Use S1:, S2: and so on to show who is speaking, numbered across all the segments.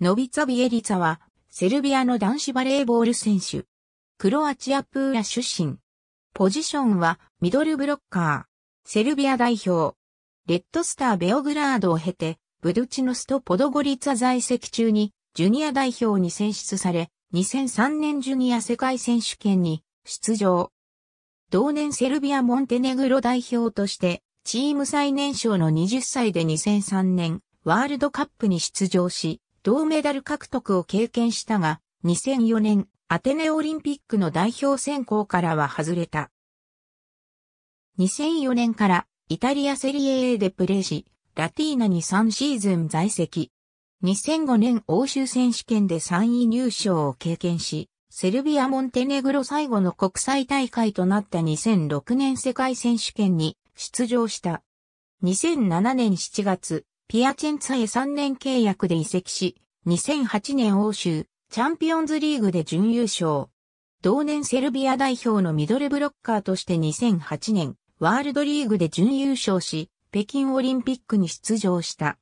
S1: ノビツァ・ビエリツァは、セルビアの男子バレーボール選手。クロアチアプーラ
S2: 出身。ポジションは、ミドルブロッカー。セルビア代表。レッドスター・ベオグラードを経て、ブドゥチノスとポドゴリツァ在籍中に、ジュニア代表に選出され、2003年ジュニア世界選手権に出場。同年セルビア・モンテネグロ代表として、チーム最年少の20歳で2003年、ワールドカップに出場し、銅メダル獲得を経験したが、2004年アテネオリンピックの代表選考からは外れた。2004年からイタリアセリエ A でプレーし、ラティーナに3シーズン在籍。2005年欧州選手権で3位入賞を経験し、セルビア・モンテネグロ最後の国際大会となった2006年世界選手権に出場した。2007年7月、ピアチェンツァへ3年契約で移籍し、2008年欧州、チャンピオンズリーグで準優勝。同年セルビア代表のミドルブロッカーとして2008年、ワールドリーグで準優勝し、北京オリンピックに出場した。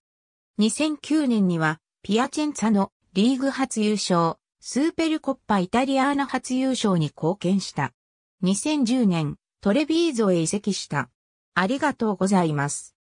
S2: 2009年には、ピアチェンツァのリーグ初優勝、スーペルコッパイタリアーナ初優勝に貢献した。
S1: 2010年、トレビーゾへ移籍した。ありがとうございます。